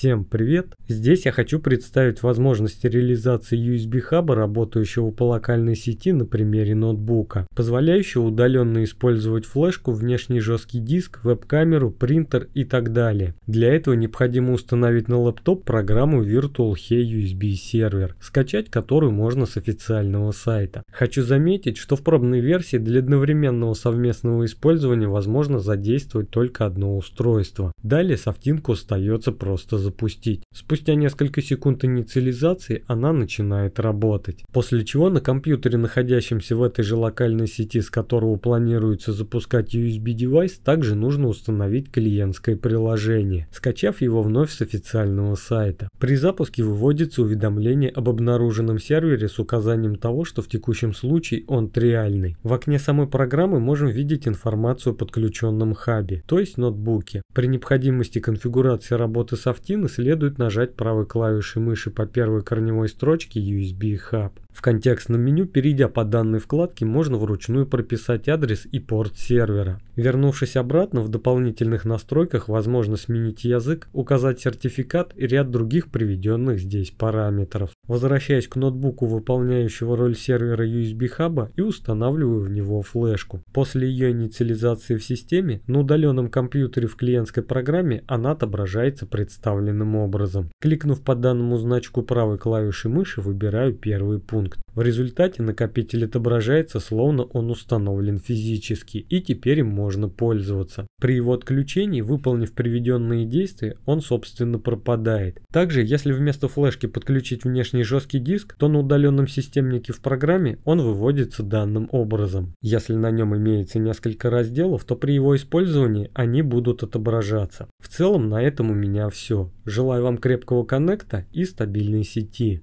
Всем привет! Здесь я хочу представить возможности реализации USB-хаба, работающего по локальной сети на примере ноутбука, позволяющего удаленно использовать флешку, внешний жесткий диск, веб-камеру, принтер и так далее. Для этого необходимо установить на лаптоп программу VirtualHe USB сервер, скачать которую можно с официального сайта. Хочу заметить, что в пробной версии для одновременного совместного использования возможно задействовать только одно устройство. Далее софтинку остается просто запустить запустить. Спустя несколько секунд инициализации она начинает работать. После чего на компьютере, находящемся в этой же локальной сети, с которого планируется запускать USB-девайс, также нужно установить клиентское приложение, скачав его вновь с официального сайта. При запуске выводится уведомление об обнаруженном сервере с указанием того, что в текущем случае он триальный. В окне самой программы можем видеть информацию о подключенном хабе, то есть ноутбуке. При необходимости конфигурации работы софтин следует нажать правой клавишей мыши по первой корневой строчке USB Hub. В контекстном меню, перейдя по данной вкладке, можно вручную прописать адрес и порт сервера. Вернувшись обратно, в дополнительных настройках возможно сменить язык, указать сертификат и ряд других приведенных здесь параметров. Возвращаясь к ноутбуку, выполняющего роль сервера USB хаба и устанавливаю в него флешку. После ее инициализации в системе, на удаленном компьютере в клиентской программе она отображается представленным образом. Кликнув по данному значку правой клавишей мыши, выбираю первый пункт пункт. В результате накопитель отображается, словно он установлен физически, и теперь им можно пользоваться. При его отключении, выполнив приведенные действия, он собственно пропадает. Также, если вместо флешки подключить внешний жесткий диск, то на удаленном системнике в программе он выводится данным образом. Если на нем имеется несколько разделов, то при его использовании они будут отображаться. В целом на этом у меня все. Желаю вам крепкого коннекта и стабильной сети.